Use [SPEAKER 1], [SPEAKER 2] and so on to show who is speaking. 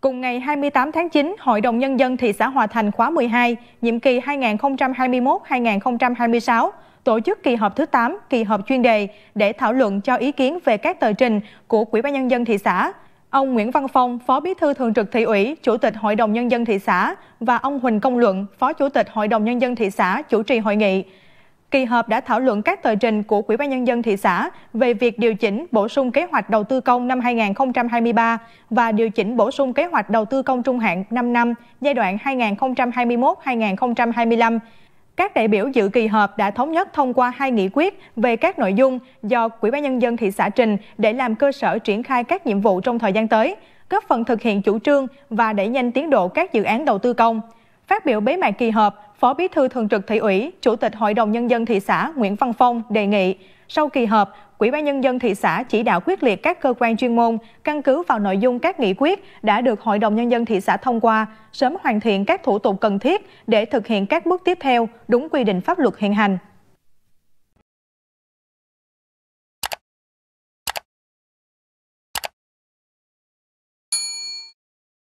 [SPEAKER 1] Cùng ngày 28 tháng 9, Hội đồng Nhân dân thị xã Hòa Thành khóa 12, nhiệm kỳ 2021-2026, tổ chức kỳ họp thứ 8, kỳ họp chuyên đề để thảo luận cho ý kiến về các tờ trình của Quỹ ban Nhân dân thị xã. Ông Nguyễn Văn Phong, Phó Bí thư Thường trực Thị ủy, Chủ tịch Hội đồng Nhân dân thị xã và ông Huỳnh Công Luận, Phó Chủ tịch Hội đồng Nhân dân thị xã chủ trì hội nghị kỳ họp đã thảo luận các tờ trình của Ủy ban nhân dân thị xã về việc điều chỉnh bổ sung kế hoạch đầu tư công năm 2023 và điều chỉnh bổ sung kế hoạch đầu tư công trung hạn 5 năm giai đoạn 2021-2025. Các đại biểu dự kỳ họp đã thống nhất thông qua hai nghị quyết về các nội dung do Ủy ban nhân dân thị xã trình để làm cơ sở triển khai các nhiệm vụ trong thời gian tới, góp phần thực hiện chủ trương và đẩy nhanh tiến độ các dự án đầu tư công. Phát biểu bế mạc kỳ họp, Phó Bí thư Thường trực Thị ủy, Chủ tịch Hội đồng Nhân dân thị xã Nguyễn Văn Phong đề nghị, sau kỳ họp, Quỹ ban Nhân dân thị xã chỉ đạo quyết liệt các cơ quan chuyên môn, căn cứ vào nội dung các nghị quyết đã được Hội đồng Nhân dân thị xã thông qua, sớm hoàn thiện các thủ tục cần thiết để thực hiện các bước tiếp theo đúng quy định pháp luật hiện hành.